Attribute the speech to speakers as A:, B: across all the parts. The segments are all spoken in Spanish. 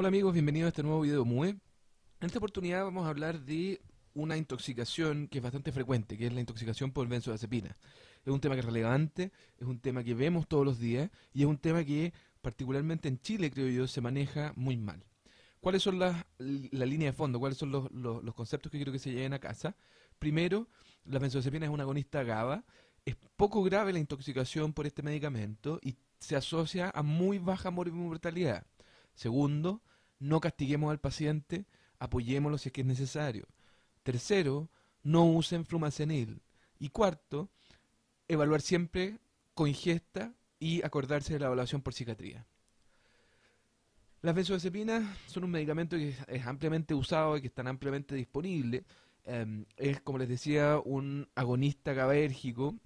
A: Hola amigos, bienvenidos a este nuevo video MUE. En esta oportunidad vamos a hablar de una intoxicación que es bastante frecuente, que es la intoxicación por benzodiazepina. Es un tema que es relevante, es un tema que vemos todos los días y es un tema que particularmente en Chile, creo yo, se maneja muy mal. ¿Cuáles son las, la de fondo? ¿Cuáles son los, los, conceptos que quiero que se lleven a casa? Primero, la benzodiazepina es un agonista GABA. Es poco grave la intoxicación por este medicamento y se asocia a muy baja mortalidad. Segundo, no castiguemos al paciente, apoyémoslo si es que es necesario. Tercero, no usen flumacenil. Y cuarto, evaluar siempre con ingesta y acordarse de la evaluación por psiquiatría. Las benzodiazepinas son un medicamento que es ampliamente usado y que están ampliamente disponible. Em, es, como les decía, un agonista GABAérgico,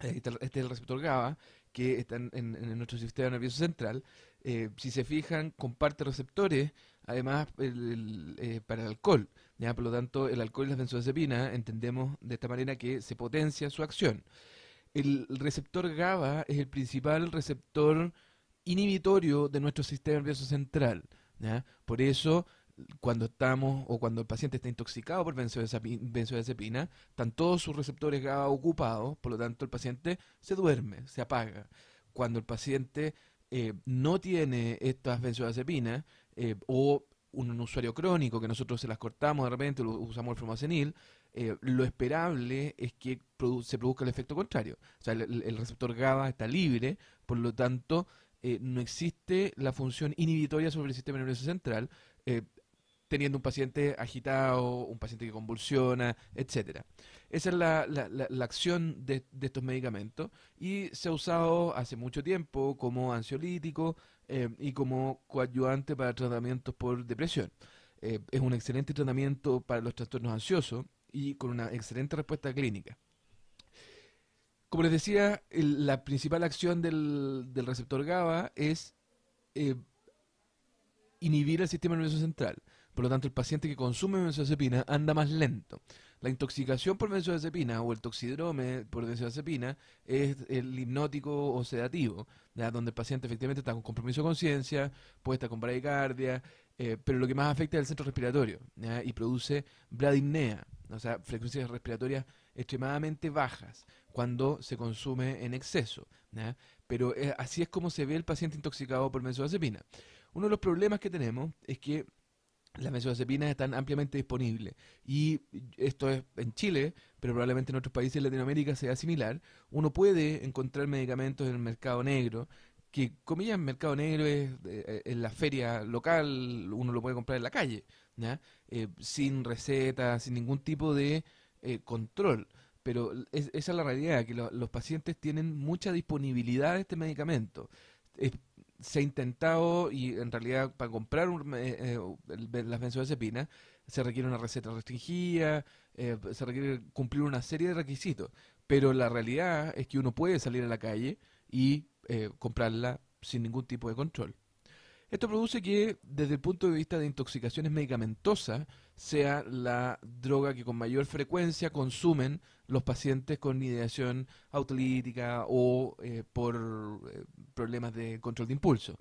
A: este, este es el receptor GABA, que están en, nuestro sistema nervioso central. Eh, si se fijan, comparte receptores, además, eh, para el alcohol. Por lo tanto, el alcohol y las benzodiazepinas entendemos de esta manera que se potencia su acción. El receptor GABA es el principal receptor inhibitorio de nuestro sistema nervioso central. Por eso cuando estamos o cuando el paciente está intoxicado por benzodiazepina, están todos sus receptores GABA ocupados, por lo tanto el paciente se duerme, se apaga. Cuando el paciente eh, no tiene estas benzodiazepinas eh, o un, usuario crónico que nosotros se las cortamos de repente, usamos el formacenil, eh, lo esperable es que se produzca el efecto contrario. O sea, el, receptor GABA está libre, por lo tanto eh, no existe la función inhibitoria sobre el sistema nervioso central teniendo un paciente agitado, un paciente que convulsiona, etcétera. Esa es la, acción de, estos medicamentos y se ha usado hace mucho tiempo como ansiolítico eh, y como coadyuvante para tratamientos por depresión. Eh, es un excelente tratamiento para los trastornos ansiosos y con una excelente respuesta clínica. Como les decía, la principal acción del, receptor GABA es eh, inhibir el sistema nervioso central. Por lo tanto, el paciente que consume benzodiazepina anda más lento. La intoxicación por benzodiazepina o el toxidrome por benzodiazepina es el hipnótico o sedativo, donde el paciente efectivamente está con compromiso de conciencia, puede estar con bradicardia, eh, pero lo que más afecta es el centro respiratorio y produce bradipnea, o sea, frecuencias respiratorias extremadamente bajas cuando se consume en exceso. Pero eh, así es como se ve el paciente intoxicado por benzodiazepina. Uno de los problemas que tenemos es que las benzodiazepinas están ampliamente disponibles y esto es en Chile, pero probablemente en otros países de Latinoamérica sea similar. Uno puede encontrar medicamentos en el mercado negro que comillas mercado negro es eh, en la feria local uno lo puede comprar en la calle eh, sin receta sin ningún tipo de eh, control pero esa es la realidad que los pacientes tienen mucha disponibilidad de este medicamento se ha intentado, y en realidad para comprar un, eh, eh las benzodiazepinas se requiere una receta restringida, eh, se requiere cumplir una serie de requisitos, pero la realidad es que uno puede salir a la calle y eh, comprarla sin ningún tipo de control. Esto produce que desde el punto de vista de intoxicaciones medicamentosas sea la droga que con mayor frecuencia consumen los pacientes con ideación autolítica o eh, por eh, problemas de control de impulso,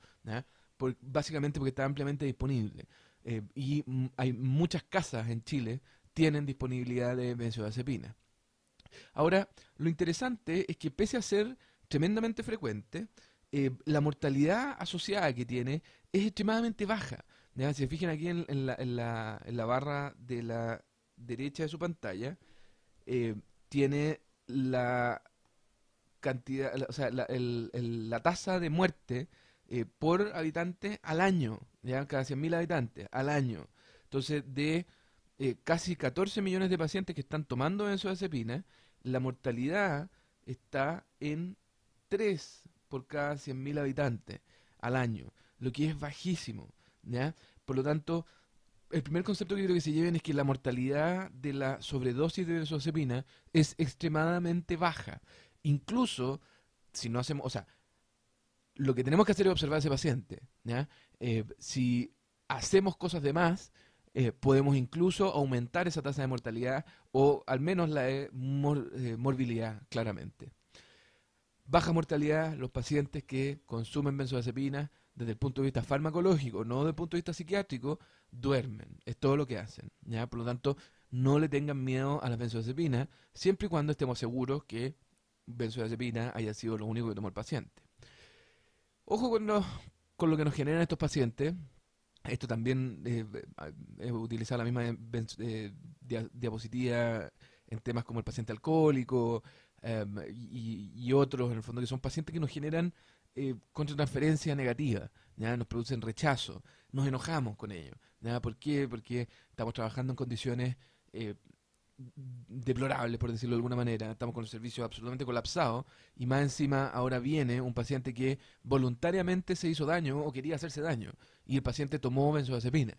A: básicamente porque está ampliamente disponible. Eh, y mm, hay muchas casas en Chile tienen disponibilidad de benzodiazepina. Ahora, lo interesante es que pese a ser tremendamente frecuente, eh, la mortalidad asociada que tiene es extremadamente baja. Si se fijan aquí en, en, la, barra de la derecha de su pantalla, eh, tiene la cantidad, o sea, la, tasa de muerte eh, por habitante al año, ¿ya? cada 100.000 habitantes al año. Entonces, de casi 14 millones de pacientes que están tomando benzodiazepina, la mortalidad está en 3 por cada 100.000 habitantes al año, lo que es bajísimo. Por lo tanto, el primer concepto que creo que se lleven es que la mortalidad de la sobredosis de benzodiazepina es extremadamente baja. Incluso si no hacemos, o sea, lo que tenemos que hacer es observar a ese paciente. Eh, si hacemos cosas de más, eh, podemos incluso aumentar esa tasa de mortalidad o al menos la de eh, morbilidad, claramente baja mortalidad los pacientes que consumen benzodiazepinas desde el punto de vista farmacológico, no desde el punto de vista psiquiátrico, duermen. Es todo lo que hacen. ¿ya? Por lo tanto, no le tengan miedo a las benzodiazepinas, siempre y cuando estemos seguros que benzodiazepina haya sido lo único que tomó el paciente. Ojo con, con lo que nos generan estos pacientes. Esto también eh, eh, es utilizar la misma eh, diapositiva en temas como el paciente alcohólico, Em, y, otros, en el fondo, que son pacientes que nos generan eh, contratransferencia negativa, nos producen rechazo, nos enojamos con ellos. ¿ya? ¿Por qué? Porque estamos trabajando en condiciones eh, deplorables, por decirlo de alguna manera. Estamos con el servicio absolutamente colapsado y más encima ahora viene un paciente que voluntariamente se hizo daño o quería hacerse daño y el paciente tomó benzodiazepina.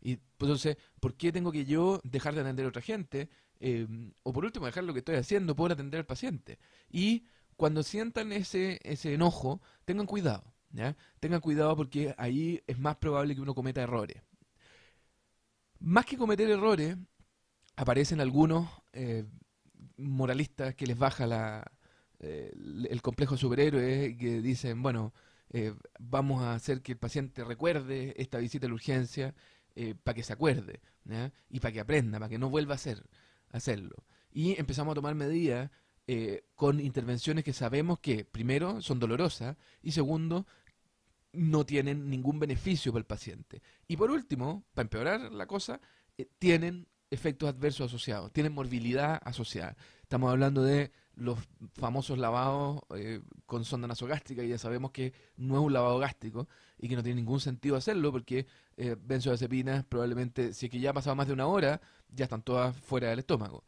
A: Y pues, entonces, ¿por qué tengo que yo dejar de atender a otra gente? Em, o por último, dejar lo que estoy haciendo por atender al paciente. Y cuando sientan ese, ese enojo, tengan cuidado. Tengan cuidado porque ahí es más probable que uno cometa errores. Más que cometer errores, aparecen algunos eh, moralistas que les baja la, eh, el complejo superhéroe y que dicen, bueno, eh, vamos a hacer que el paciente recuerde esta visita a la urgencia eh, para que se acuerde y para que aprenda, para que no vuelva a hacer, hacerlo. Y empezamos a tomar medidas eh, con intervenciones que sabemos que, primero, son dolorosas y segundo, no tienen ningún beneficio para el paciente. Y por último, para empeorar la cosa, tienen efectos adversos asociados, tienen morbilidad asociada. Estamos hablando de los famosos lavados eh, con sonda nasogástrica, y ya sabemos que no es un lavado gástrico y que no tiene ningún sentido hacerlo porque eh, benzodiazepinas probablemente, si es que ya ha pasado más de una hora, ya están todas fuera del estómago.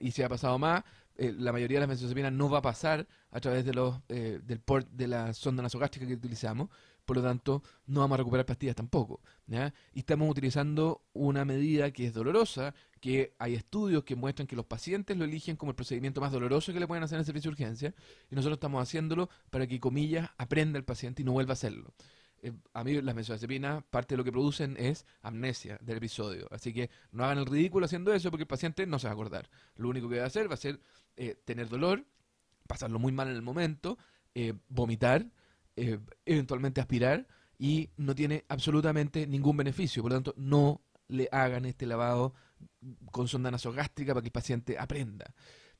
A: Y si ha pasado más, eh, la mayoría de las benzodiazepinas no va a pasar a través de los, eh, del port de la sonda nasogástrica que utilizamos, por lo tanto no vamos a recuperar pastillas tampoco. Y estamos utilizando una medida que es dolorosa, que hay estudios que muestran que los pacientes lo eligen como el procedimiento más doloroso que le pueden hacer en el servicio de urgencia, y nosotros estamos haciéndolo para que, comillas, aprenda el paciente y no vuelva a hacerlo. Eh, a mí las mesodiazepinas, parte de lo que producen es amnesia del episodio. Así que no hagan el ridículo haciendo eso porque el paciente no se va a acordar. Lo único que va a hacer va a ser eh, tener dolor, pasarlo muy mal en el momento, eh, vomitar, eh, eventualmente aspirar y no tiene absolutamente ningún beneficio. Por lo tanto, no le hagan este lavado con sonda nasogástrica para que el paciente aprenda.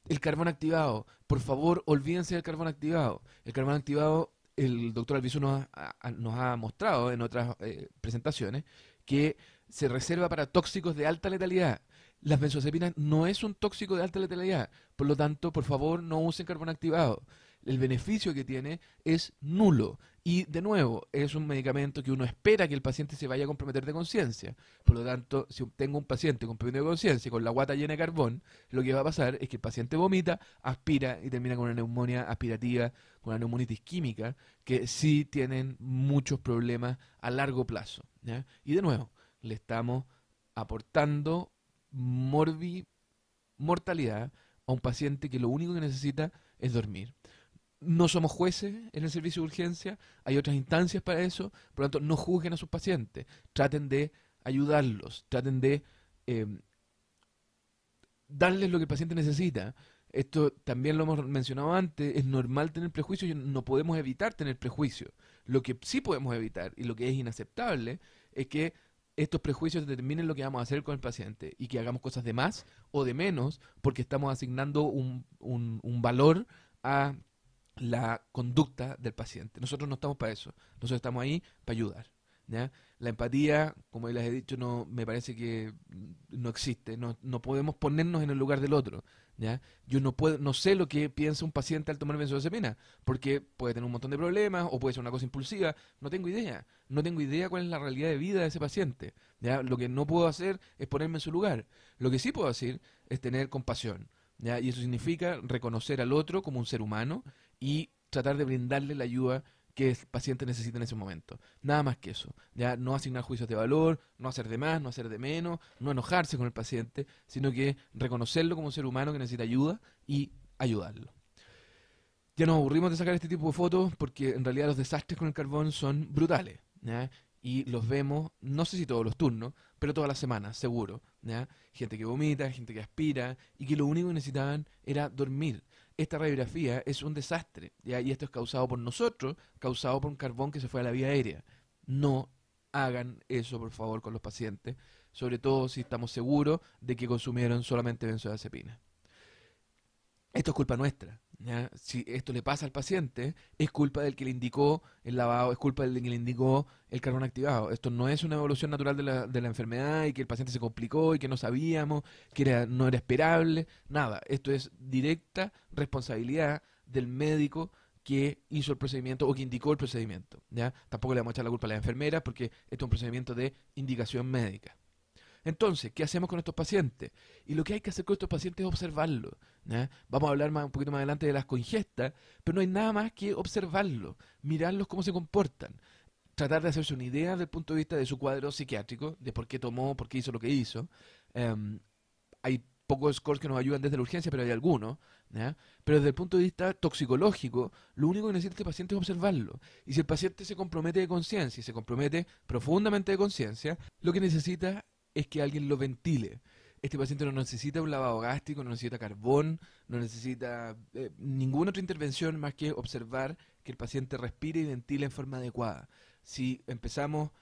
A: El carbón activado, por favor, olvídense del carbón activado. El carbón activado, el doctor Alviso nos ha, nos ha mostrado en otras eh, presentaciones que se reserva para tóxicos de alta letalidad. Las benzozepinas no es un tóxico de alta letalidad, por lo tanto, por favor, no usen carbón activado el beneficio que tiene es nulo. Y de nuevo, es un medicamento que uno espera que el paciente se vaya a comprometer de conciencia. Por lo tanto, si tengo un paciente comprometido de conciencia con la guata llena de carbón, lo que va a pasar es que el paciente vomita, aspira y termina con una neumonía aspirativa, con una neumonitis química, que sí tienen muchos problemas a largo plazo. Y de nuevo, le estamos aportando morbi mortalidad a un paciente que lo único que necesita es dormir no somos jueces en el servicio de urgencia, hay otras instancias para eso, por lo tanto, no juzguen a sus pacientes, traten de ayudarlos, traten de em, darles lo que el paciente necesita. Esto también lo hemos mencionado antes, es normal tener prejuicios, no podemos evitar tener prejuicios. Lo que sí podemos evitar y lo que es inaceptable es que estos prejuicios determinen lo que vamos a hacer con el paciente y que hagamos cosas de más o de menos porque estamos asignando un valor a la conducta del paciente. Nosotros no estamos para eso, nosotros estamos ahí para ayudar. La empatía, como les he dicho, no me parece que no existe, no, podemos ponernos en el lugar del otro. Yo no, puedo, no sé lo que piensa un paciente al tomar benzodiazepina, porque puede tener un montón de problemas o puede ser una cosa impulsiva, no tengo idea, no tengo idea cuál es la realidad de vida de ese paciente. Lo que no puedo hacer es ponerme en su lugar. Lo que sí puedo hacer es tener compasión. Y eso significa reconocer al otro como un ser humano y tratar de brindarle la ayuda que el paciente necesita en ese momento. Nada más que eso. Ya no asignar juicios de valor, no hacer de más, no hacer de menos, no enojarse con el paciente, sino que reconocerlo como un ser humano que necesita ayuda y ayudarlo. Ya nos aburrimos de sacar este tipo de fotos porque en realidad los desastres con el carbón son brutales. Y los vemos, no sé si todos los turnos, pero todas las semanas, seguro. Gente que vomita, gente que aspira y que lo único que necesitaban era dormir esta radiografía es un desastre, y esto es causado por nosotros, causado por un carbón que se fue a la vía aérea. No hagan eso, por favor, con los pacientes, sobre todo si estamos seguros de que consumieron solamente benzodiazepina. Esto es culpa nuestra si esto le pasa al paciente, es culpa del que le indicó el lavado, es culpa del que le indicó el carbón activado. Esto no es una evolución natural de la, enfermedad y que el paciente se complicó y que no sabíamos, que no era esperable, nada. Esto es directa responsabilidad del médico que hizo el procedimiento o que indicó el procedimiento. ¿ya? Tampoco le vamos a echar la culpa a la enfermera porque esto es un procedimiento de indicación médica. Entonces, ¿qué hacemos con estos pacientes? Y lo que hay que hacer con estos pacientes es observarlos. Vamos a hablar más, un poquito más adelante de las congestas, pero no hay nada más que observarlos, mirarlos cómo se comportan, tratar de hacerse una idea desde el punto de vista de su cuadro psiquiátrico, de por qué tomó, por qué hizo lo que hizo. Em, hay pocos scores que nos ayudan desde la urgencia, pero hay algunos. Pero desde el punto de vista toxicológico, lo único que necesita este paciente es observarlo. Y si el paciente se compromete de conciencia y se compromete profundamente de conciencia, lo que necesita es que alguien lo ventile. Este paciente no necesita un lavado gástrico, no necesita carbón, no necesita eh, ninguna otra intervención más que observar que el paciente respire y ventile en forma adecuada. Si empezamos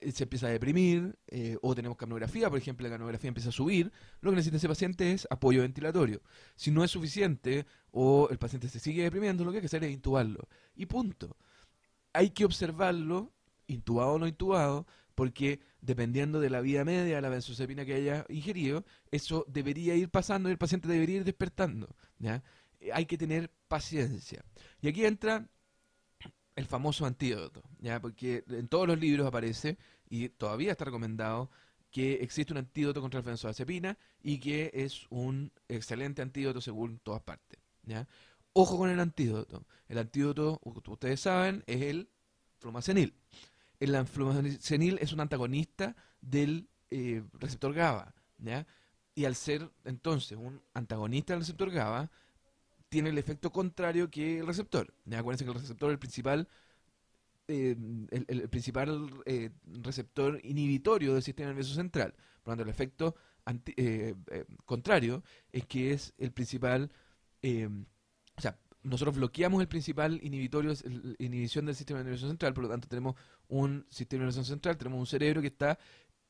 A: eh, se empieza a deprimir eh, o tenemos camnografía, por ejemplo, la camnografía empieza a subir, lo que necesita ese paciente es apoyo ventilatorio. Si no es suficiente o el paciente se sigue deprimiendo, lo que hay que hacer es intubarlo. Y punto. Hay que observarlo, intubado o no intubado, porque dependiendo de la vida media de la benzodiazepina que haya ingerido, eso debería ir pasando y el paciente debería ir despertando. ¿ya? Eh, hay que tener paciencia. Y aquí entra el famoso antídoto, ¿ya? porque en todos los libros aparece y todavía está recomendado que existe un antídoto contra la benzodiazepina y que es un excelente antídoto según todas partes. ¿ya? Ojo con el antídoto. El antídoto, ustedes saben, es el flumacenil la inflamación senil es un antagonista del eh, receptor GABA, ¿ya? Y al ser entonces un antagonista del receptor GABA, tiene el efecto contrario que el receptor. ¿ya? Acuérdense que el receptor es el principal, eh, el, principal eh, receptor inhibitorio del sistema nervioso central. Por lo tanto, el efecto contrario es que es el principal, o sea, nosotros bloqueamos el principal inhibitorio, es la inhibición del sistema de nervioso central, por lo tanto tenemos un sistema nervioso central, tenemos un cerebro que está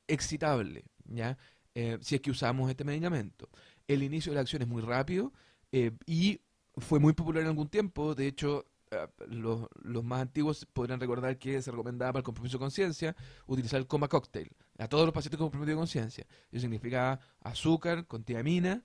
A: excitable, ¿ya? Eh, si es que usamos este medicamento. El inicio de la acción es muy rápido eh, y fue muy popular en algún tiempo, de hecho eh, los, más antiguos podrán recordar que se recomendaba para el compromiso de conciencia utilizar el coma cocktail a todos los pacientes con compromiso de conciencia. Eso significa azúcar con tiamina,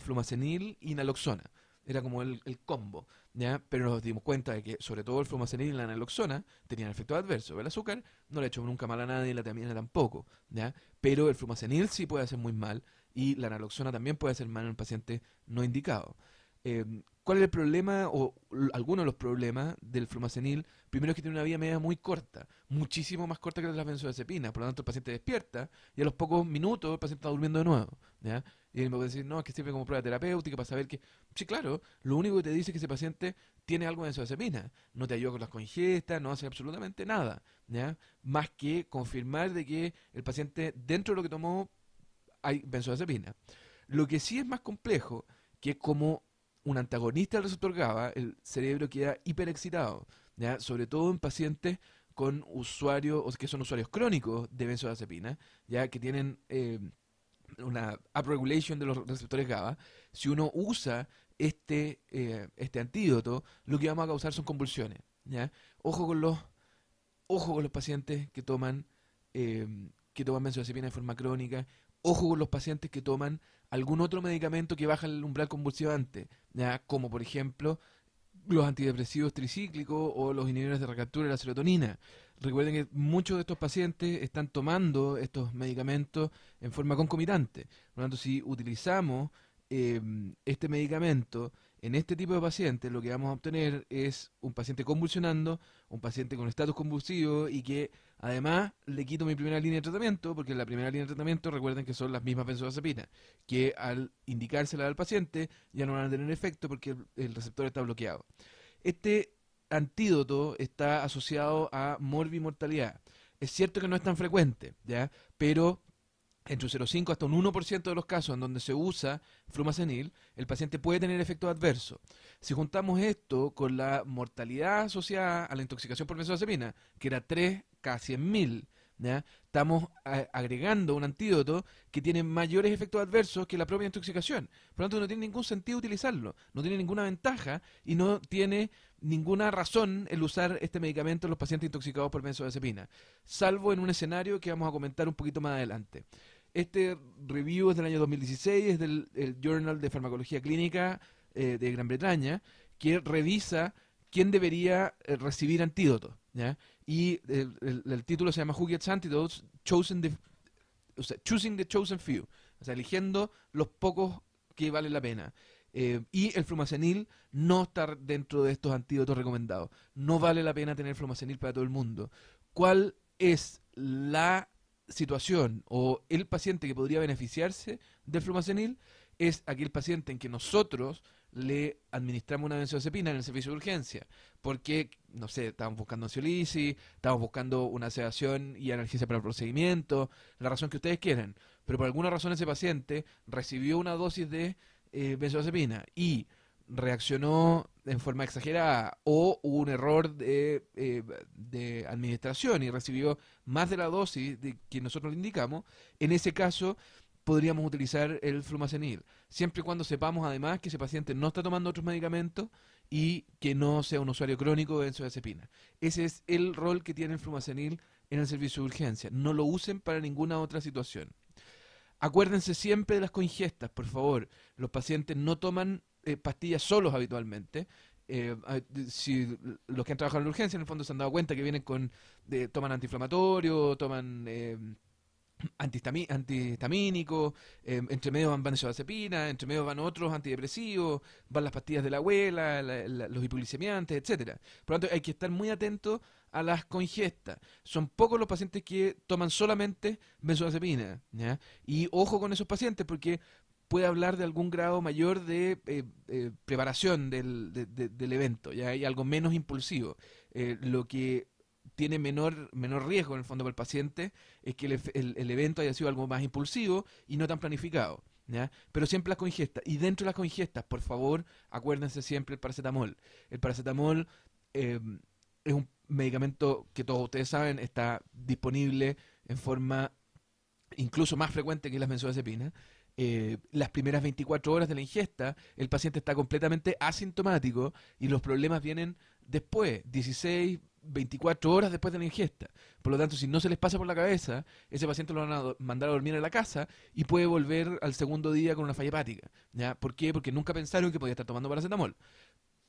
A: flumacenil y naloxona. Era como el, combo, ¿ya? Pero nos dimos cuenta de que, sobre todo el flumacenil y la naloxona, tenían efectos adversos. El azúcar no le ha hecho nunca mal a nadie, la tamina tampoco, ¿ya? Pero el flumacenil sí puede hacer muy mal y la naloxona también puede hacer mal en un paciente no indicado. Eh, ¿Cuál es el problema o alguno de los problemas del flumacenil? Primero es que tiene una vida media muy corta, muchísimo más corta que la la benzodiazepinas, por lo tanto el paciente despierta y a los pocos minutos el paciente está durmiendo de nuevo. ¿ya? Y él me puede decir, no, es que sirve como prueba terapéutica para saber que. Sí, claro, lo único que te dice es que ese paciente tiene algo de benzodiazepina. No te ayuda con las congestas, no hace absolutamente nada. ¿ya? Más que confirmar de que el paciente, dentro de lo que tomó, hay benzodiazepina. Lo que sí es más complejo, que como un antagonista del receptor GABA, el cerebro queda hiperexcitado, ¿ya? sobre todo en pacientes con usuarios, o que son usuarios crónicos de benzodiazepina, ya que tienen. Eh, una upregulation de los receptores GABA, si uno usa este, eh, este antídoto, lo que vamos a causar son convulsiones. Ojo, con los, ojo con los pacientes que toman, em, que toman benzodiazepina de forma crónica, ojo con los pacientes que toman algún otro medicamento que baja el umbral convulsivante, como por ejemplo los antidepresivos tricíclicos o los inhibidores de recaptura de la serotonina. Recuerden que muchos de estos pacientes están tomando estos medicamentos en forma concomitante. Por lo tanto, si utilizamos eh, este medicamento en este tipo de pacientes, lo que vamos a obtener es un paciente convulsionando, un paciente con estatus convulsivo y que además le quito mi primera línea de tratamiento, porque la primera línea de tratamiento recuerden que son las mismas benzodiazepinas, que al indicársela al paciente ya no van a tener efecto porque el receptor está bloqueado. Este antídoto está asociado a morbimortalidad. Es cierto que no es tan frecuente, ¿ya? Pero entre un 0,5 hasta un 1% de los casos en donde se usa frumacenil, el paciente puede tener efectos adversos. Si juntamos esto con la mortalidad asociada a la intoxicación por benzodiazepina, que era 3 casi en estamos agregando un antídoto que tiene mayores efectos adversos que la propia intoxicación. Por lo tanto, no tiene ningún sentido utilizarlo, no tiene ninguna ventaja y no tiene ninguna razón el usar este medicamento en los pacientes intoxicados por benzodiazepina, salvo en un escenario que vamos a comentar un poquito más adelante. Este review es del año 2016, es del Journal de Farmacología Clínica eh, de Gran Bretaña, que revisa quién debería eh, recibir antídoto. ¿ya? Y el, título se llama Who Gets Antidotes, Chosen Choosing the Chosen Few, o sea, eligiendo los pocos que vale la pena. Eh, y el flumacenil no estar dentro de estos antídotos recomendados. No vale la pena tener flumacenil para todo el mundo. ¿Cuál es la situación o el paciente que podría beneficiarse del flumacenil? es aquel paciente en que nosotros le administramos una benzodiazepina en el servicio de urgencia, porque, no sé, estamos buscando ansiolisis, estamos buscando una sedación y analgesia para el procedimiento, la razón que ustedes quieran, pero por alguna razón ese paciente recibió una dosis de eh, benzodiazepina y reaccionó en forma exagerada o hubo un error de, eh, de, administración y recibió más de la dosis de, que nosotros le indicamos, en ese caso podríamos utilizar el flumacenil, siempre y cuando sepamos además que ese paciente no está tomando otros medicamentos y que no sea un usuario crónico de benzodiazepina. Ese es el rol que tiene el flumacenil en el servicio de urgencia. No lo usen para ninguna otra situación. Acuérdense siempre de las coingestas, por favor. Los pacientes no toman eh, pastillas solos habitualmente. Eh, si los que han trabajado en la urgencia en el fondo se han dado cuenta que vienen con toman antiinflamatorio, toman eh, antihistamínicos, em, entre medios van, benzodiazepinas, entre medios van otros antidepresivos, van las pastillas de la abuela, los hipoglicemiantes, etcétera. Por lo tanto, hay que estar muy atento a las congestas. Son pocos los pacientes que toman solamente benzodiazepina, Y ojo con esos pacientes porque puede hablar de algún grado mayor de eh, eh, preparación del, evento, ¿ya? hay algo menos impulsivo. Eh, lo que tiene menor, menor riesgo en el fondo para el paciente es que el, evento haya sido algo más impulsivo y no tan planificado. Pero siempre las coingestas. Y dentro de las coingestas, por favor, acuérdense siempre el paracetamol. El paracetamol em, es un medicamento que todos ustedes saben, está disponible en forma incluso más frecuente que las benzodiazepinas. Eh, las primeras 24 horas de la ingesta, el paciente está completamente asintomático y los problemas vienen después, 16, 24 horas después de la ingesta. Por lo tanto, si no se les pasa por la cabeza, ese paciente lo van a mandar a dormir en la casa y puede volver al segundo día con una falla hepática. ¿Por qué? Porque nunca pensaron que podía estar tomando paracetamol.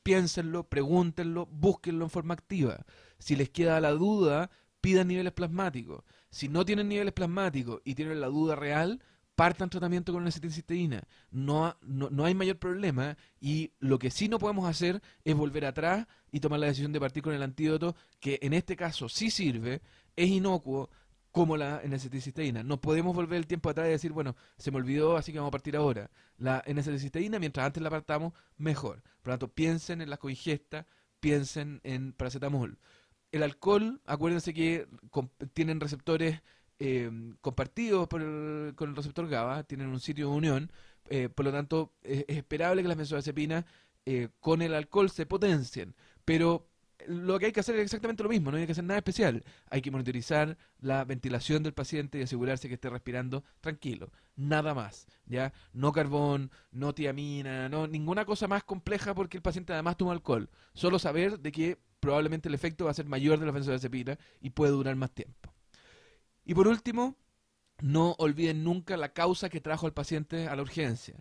A: Piénsenlo, pregúntenlo, búsquenlo en forma activa. Si les queda la duda, pidan niveles plasmáticos. Si no tienen niveles plasmáticos y tienen la duda real, partan tratamiento con la acetilcisteína. No, no, hay mayor problema y lo que sí no podemos hacer es volver atrás y tomar la decisión de partir con el antídoto, que en este caso sí sirve, es inocuo como la n No podemos volver el tiempo atrás y decir, bueno, se me olvidó, así que vamos a partir ahora. La n mientras antes la partamos, mejor. Por lo tanto, piensen en las coingestas, piensen en paracetamol. El alcohol, acuérdense que tienen receptores eh, compartidos con el receptor GABA, tienen un sitio de unión, eh, por lo tanto es, esperable que las benzodiazepinas eh, con el alcohol se potencien, pero lo que hay que hacer es exactamente lo mismo, no hay que hacer nada especial. Hay que monitorizar la ventilación del paciente y asegurarse que esté respirando tranquilo, nada más, ¿ya? No carbón, no tiamina, no ninguna cosa más compleja porque el paciente además toma alcohol. Solo saber de que probablemente el efecto va a ser mayor de la benzodiazepina y puede durar más tiempo. Y por último, no olviden nunca la causa que trajo al paciente a la urgencia.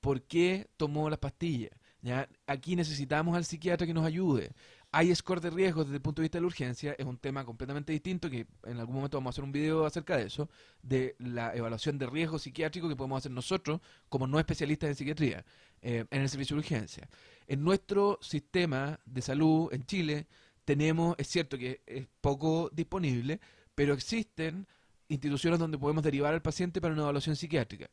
A: ¿Por qué tomó las pastillas? ¿Ya? Aquí necesitamos al psiquiatra que nos ayude. Hay score de riesgo desde el punto de vista de la urgencia, es un tema completamente distinto que en algún momento vamos a hacer un video acerca de eso, de la evaluación de riesgo psiquiátrico que podemos hacer nosotros como no especialistas en psiquiatría eh, en el servicio de urgencia. En nuestro sistema de salud en Chile tenemos, es cierto que es poco disponible, pero existen instituciones donde podemos derivar al paciente para una evaluación psiquiátrica.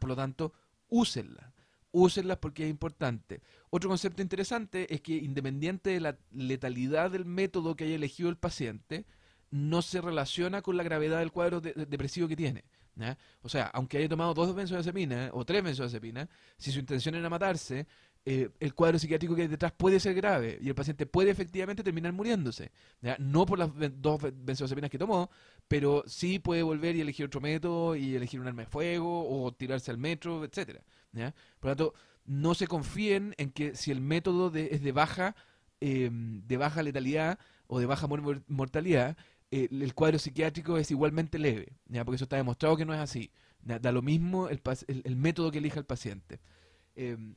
A: Por lo tanto, úsenla. Úsenlas porque es importante. Otro concepto interesante es que independiente de la letalidad del método que haya elegido el paciente, no se relaciona con la gravedad del cuadro de, depresivo que tiene. O sea, aunque haya tomado dos benzodiazepinas o tres benzodiazepinas, si su intención era matarse, eh, el cuadro psiquiátrico que hay detrás puede ser grave y el paciente puede efectivamente terminar muriéndose. No por las dos benzodiazepinas que tomó, pero sí puede volver y elegir otro método y elegir un arma de fuego o tirarse al metro, etcétera. Por lo tanto, no se confíen en que si el método es de baja, em, de baja letalidad o de baja mortalidad, eh, el cuadro psiquiátrico es igualmente leve, ¿ya? porque eso está demostrado que no es así. Da, lo mismo el, el, método que elija el paciente. Em,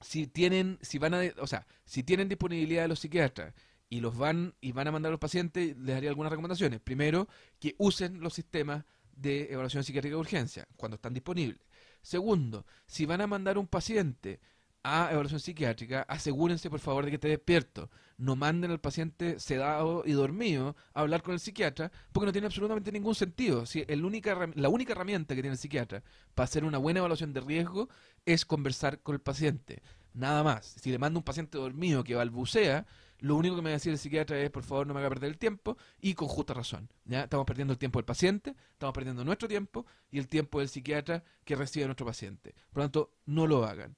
A: si tienen, si van a, o sea, si tienen disponibilidad de los psiquiatras y los van y van a mandar a los pacientes, les daría algunas recomendaciones. Primero, que usen los sistemas de evaluación psiquiátrica de urgencia cuando están disponibles. Segundo, si van a mandar un paciente a evaluación psiquiátrica, asegúrense por favor de que esté despierto. No manden al paciente sedado y dormido a hablar con el psiquiatra porque no tiene absolutamente ningún sentido. Si única, la única herramienta que tiene el psiquiatra para hacer una buena evaluación de riesgo es conversar con el paciente. Nada más. Si le mando un paciente dormido que balbucea, lo único que me va a decir el psiquiatra es, por favor, no me haga perder el tiempo, y con justa razón. ¿ya? Estamos perdiendo el tiempo del paciente, estamos perdiendo nuestro tiempo y el tiempo del psiquiatra que recibe a nuestro paciente. Por lo tanto, no lo hagan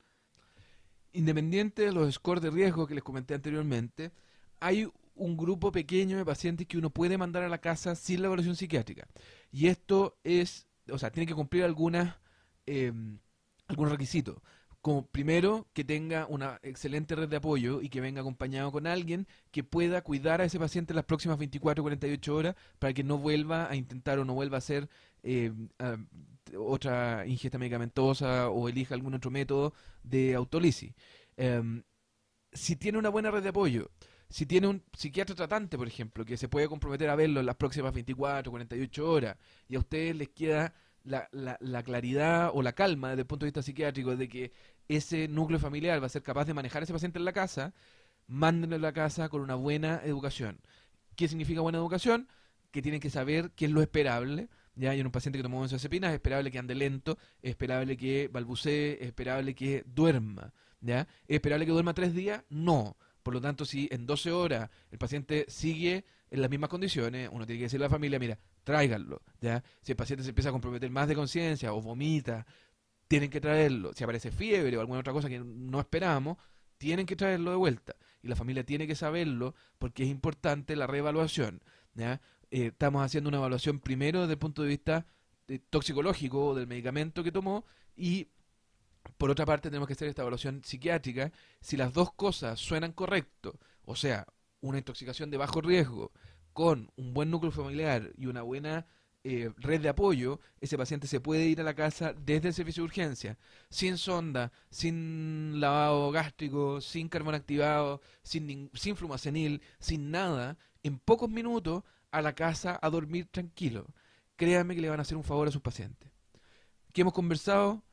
A: independiente de los scores de riesgo que les comenté anteriormente, hay un grupo pequeño de pacientes que uno puede mandar a la casa sin la evaluación psiquiátrica. Y esto es, o sea, tiene que cumplir algunas, eh, em, algunos requisitos como primero que tenga una excelente red de apoyo y que venga acompañado con alguien que pueda cuidar a ese paciente las próximas 24 o 48 horas para que no vuelva a intentar o no vuelva a hacer eh, otra ingesta medicamentosa o elija algún otro método de autolisis. Em, si tiene una buena red de apoyo, si tiene un psiquiatra tratante, por ejemplo, que se puede comprometer a verlo en las próximas 24 o 48 horas y a ustedes les queda la, la, claridad o la calma desde el punto de vista psiquiátrico de que ese núcleo familiar va a ser capaz de manejar a ese paciente en la casa, mándenlo a la casa con una buena educación. ¿Qué significa buena educación? Que tienen que saber qué es lo esperable. Ya hay un paciente que tomó benzodiazepinas, es esperable que ande lento, esperable que balbucee, esperable que duerma. ¿ya? esperable que duerma tres días? No. Por lo tanto, si en 12 horas el paciente sigue en las mismas condiciones, uno tiene que decirle a la familia, mira, tráiganlo, ¿ya? Si el paciente se empieza a comprometer más de conciencia o vomita tienen que traerlo. Si aparece fiebre o alguna otra cosa que no esperábamos, tienen que traerlo de vuelta. Y la familia tiene que saberlo porque es importante la reevaluación. ¿ya? Eh, estamos haciendo una evaluación primero desde el punto de vista eh, toxicológico toxicológico del medicamento que tomó y por otra parte tenemos que hacer esta evaluación psiquiátrica. Si las dos cosas suenan correcto, o sea, una intoxicación de bajo riesgo con un buen núcleo familiar y una buena eh, red de apoyo, ese paciente se puede ir a la casa desde el servicio de urgencia, sin sonda, sin lavado gástrico, sin carbón activado, sin, sin flumacenil, sin nada, en pocos minutos a la casa a dormir tranquilo. Créanme que le van a hacer un favor a sus pacientes. ¿Qué hemos conversado?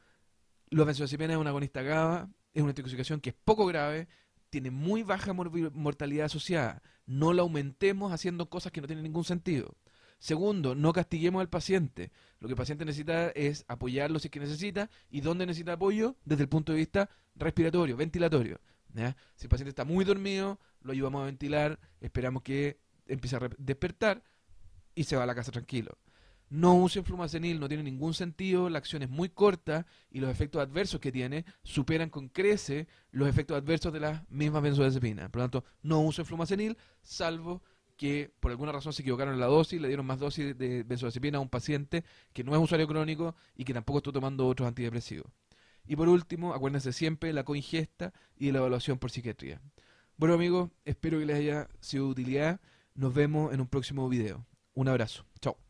A: Los benzodiazepinas es un agonista GABA, es una intoxicación que es poco grave, tiene muy baja mortalidad asociada. No la aumentemos haciendo cosas que no tienen ningún sentido. Segundo, no castiguemos al paciente. Lo que el paciente necesita es apoyarlo si es que necesita y dónde necesita apoyo desde el punto de vista respiratorio, ventilatorio. Si el paciente está muy dormido, lo ayudamos a ventilar, esperamos que empiece a despertar y se va a la casa tranquilo. No usen flumacenil, no tiene ningún sentido, la acción es muy corta y los efectos adversos que tiene superan con crece los efectos adversos de las mismas benzodiazepinas. Por lo tanto, no usen flumacenil, salvo que por alguna razón se equivocaron en la dosis, le dieron más dosis de benzodiazepina a un paciente que no es usuario crónico y que tampoco está tomando otros antidepresivos. Y por último, acuérdense siempre de la coingesta y de la evaluación por psiquiatría. Bueno amigos, espero que les haya sido de utilidad. Nos vemos en un próximo video. Un abrazo. Chao.